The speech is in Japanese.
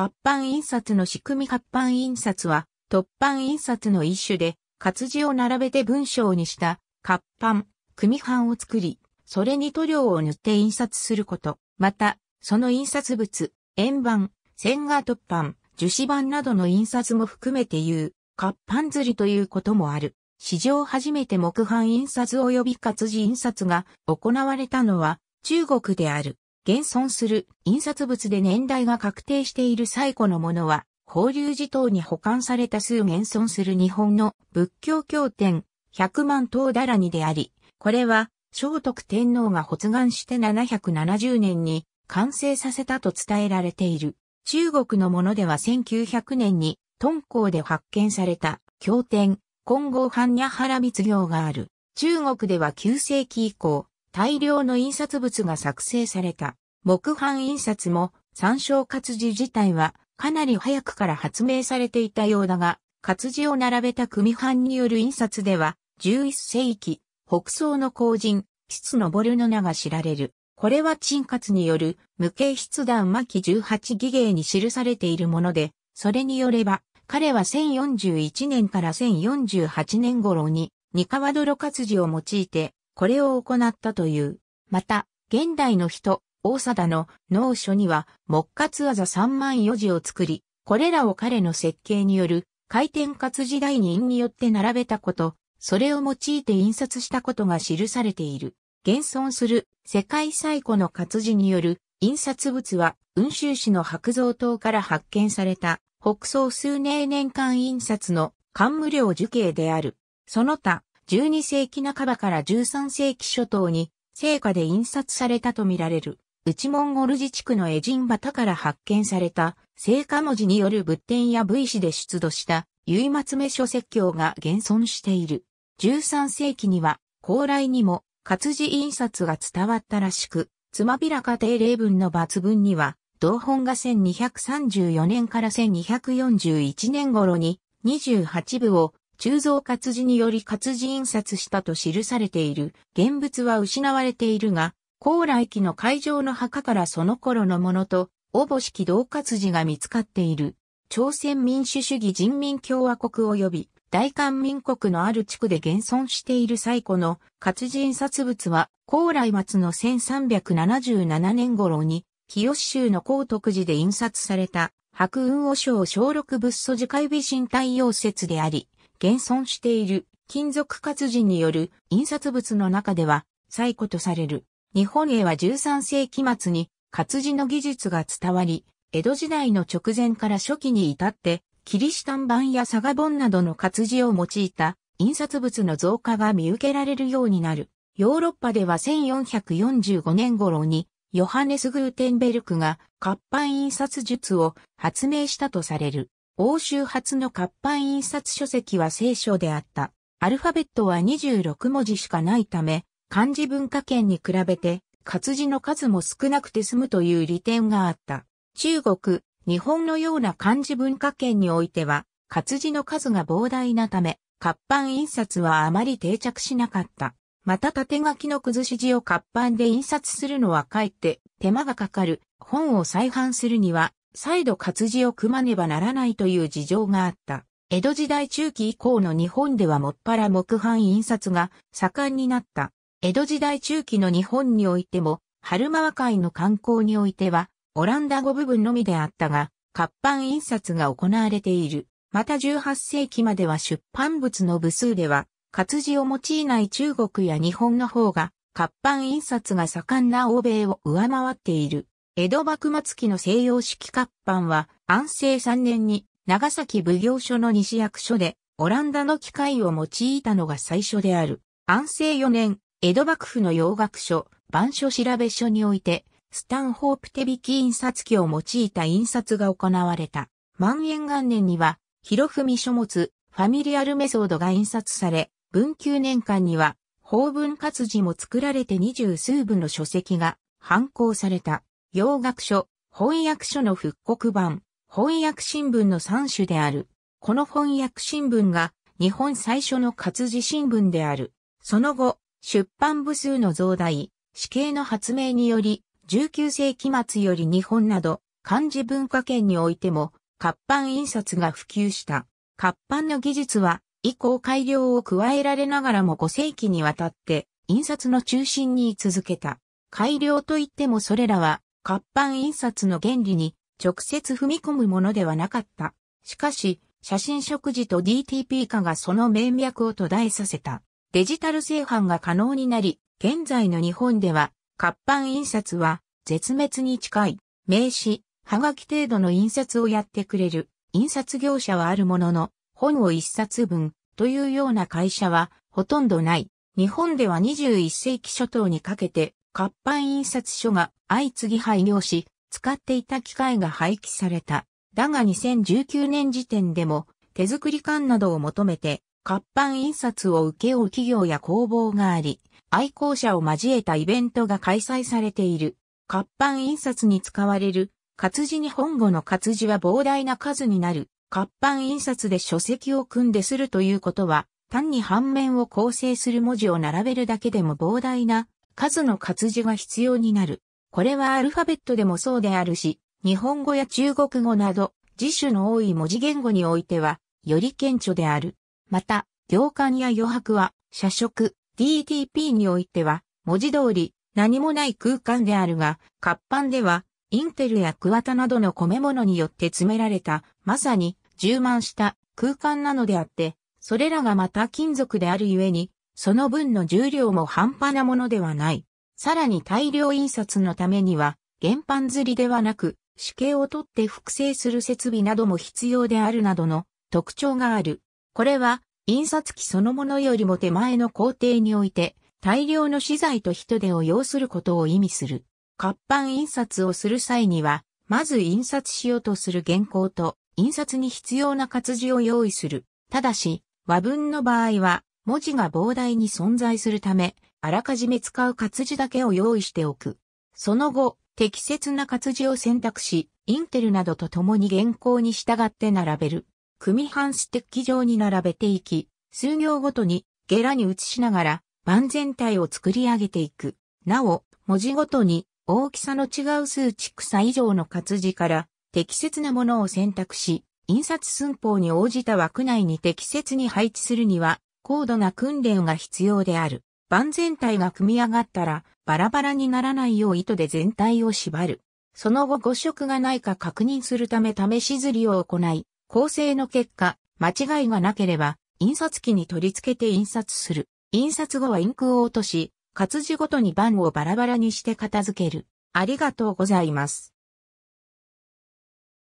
活版印刷の仕組み活版印刷は、突版印刷の一種で、活字を並べて文章にした活版、組版を作り、それに塗料を塗って印刷すること。また、その印刷物、円盤、線画突版、樹脂版などの印刷も含めて言う、活版釣りということもある。史上初めて木版印刷及び活字印刷が行われたのは中国である。現存する印刷物で年代が確定している最古のものは、法隆寺等に保管された数現存する日本の仏教経典、百万塔だらにであり、これは、聖徳天皇が発願して770年に完成させたと伝えられている。中国のものでは1900年に、敦煌で発見された経典、金剛般に波羅密行がある。中国では9世紀以降、大量の印刷物が作成された。木版印刷も参照活字自体はかなり早くから発明されていたようだが、活字を並べた組版による印刷では、11世紀、北宋の後人、質のボルの名が知られる。これは陳活による無形筆談巻18儀芸に記されているもので、それによれば、彼は1041年から1048年頃に、二川泥活字を用いて、これを行ったという。また、現代の人、大貞の農書には、木活あざ三万四字を作り、これらを彼の設計による回転活時代に印によって並べたこと、それを用いて印刷したことが記されている。現存する世界最古の活字による印刷物は、雲州市の白蔵島から発見された北総数年年間印刷の冠無量樹形である。その他、12世紀半ばから13世紀初頭に、聖火で印刷されたとみられる、内モンゴル自治区のエジンバタから発見された、聖火文字による仏典や V 紙で出土した、唯末目書説教が現存している。13世紀には、高麗にも活字印刷が伝わったらしく、つまびら家庭例文の抜文には、同本が1234年から1241年頃に28部を鋳造活字により活字印刷したと記されている現物は失われているが、高来期の会場の墓からその頃のものと、おぼしき同活字が見つかっている。朝鮮民主主義人民共和国及び大韓民国のある地区で現存している最古の活字印刷物は、高来末の1377年頃に、清州の高徳寺で印刷された、白雲和尚小六仏祖樹海美神太陽説であり、現存している金属活字による印刷物の中では最古とされる。日本へは13世紀末に活字の技術が伝わり、江戸時代の直前から初期に至って、キリシタン版やサガ本などの活字を用いた印刷物の増加が見受けられるようになる。ヨーロッパでは1445年頃にヨハネス・グーテンベルクが活版印刷術を発明したとされる。欧州初の活版印刷書籍は聖書であった。アルファベットは26文字しかないため、漢字文化圏に比べて活字の数も少なくて済むという利点があった。中国、日本のような漢字文化圏においては、活字の数が膨大なため、活版印刷はあまり定着しなかった。また縦書きの崩し字を活版で印刷するのはかえって手間がかかる。本を再販するには再度活字を組まねばならないという事情があった。江戸時代中期以降の日本ではもっぱら木版印刷が盛んになった。江戸時代中期の日本においても、春間和会の観光においては、オランダ語部分のみであったが、活版印刷が行われている。また18世紀までは出版物の部数では、活字を用いない中国や日本の方が、活版印刷が盛んな欧米を上回っている。江戸幕末期の西洋式活版は安政3年に長崎奉行所の西役所でオランダの機械を用いたのが最初である。安政4年、江戸幕府の洋楽書、版書調べ書において、スタンホープ手引き印刷機を用いた印刷が行われた。万延元年には、広文書物、ファミリアルメソードが印刷され、文久年間には、法文活字も作られて二十数部の書籍が、刊行された。洋学書、翻訳書の復刻版、翻訳新聞の3種である。この翻訳新聞が日本最初の活字新聞である。その後、出版部数の増大、死刑の発明により、19世紀末より日本など、漢字文化圏においても、活版印刷が普及した。活版の技術は、以降改良を加えられながらも5世紀にわたって、印刷の中心に居続けた。改良といってもそれらは、活版印刷の原理に直接踏み込むものではなかった。しかし、写真食事と DTP 化がその名脈を途絶えさせた。デジタル製版が可能になり、現在の日本では、活版印刷は絶滅に近い、名刺、はがき程度の印刷をやってくれる、印刷業者はあるものの、本を一冊分というような会社はほとんどない。日本では21世紀初頭にかけて、活版印刷所が相次ぎ廃業し、使っていた機械が廃棄された。だが2019年時点でも手作り感などを求めて活版印刷を請け負う企業や工房があり、愛好者を交えたイベントが開催されている。活版印刷に使われる活字に本語の活字は膨大な数になる。活版印刷で書籍を組んでするということは、単に反面を構成する文字を並べるだけでも膨大な数の活字が必要になる。これはアルファベットでもそうであるし、日本語や中国語など、自書の多い文字言語においては、より顕著である。また、行間や余白は、社食、DTP においては、文字通り、何もない空間であるが、活版では、インテルやクワタなどの米物によって詰められた、まさに、充満した空間なのであって、それらがまた金属であるゆえに、その分の重量も半端なものではない。さらに大量印刷のためには、原版刷りではなく、死刑を取って複製する設備なども必要であるなどの特徴がある。これは、印刷機そのものよりも手前の工程において、大量の資材と人手を要することを意味する。活版印刷をする際には、まず印刷しようとする原稿と、印刷に必要な活字を用意する。ただし、和文の場合は、文字が膨大に存在するため、あらかじめ使う活字だけを用意しておく。その後、適切な活字を選択し、インテルなどと共に原稿に従って並べる。組半ステッキ状に並べていき、数行ごとにゲラに移しながら、万全体を作り上げていく。なお、文字ごとに大きさの違う数値草以上の活字から適切なものを選択し、印刷寸法に応じた枠内に適切に配置するには、高度な訓練が必要である。盤全体が組み上がったら、バラバラにならないよう糸で全体を縛る。その後誤色がないか確認するため試し釣りを行い、構成の結果、間違いがなければ、印刷機に取り付けて印刷する。印刷後はインクを落とし、活字ごとに番をバラバラにして片付ける。ありがとうございます。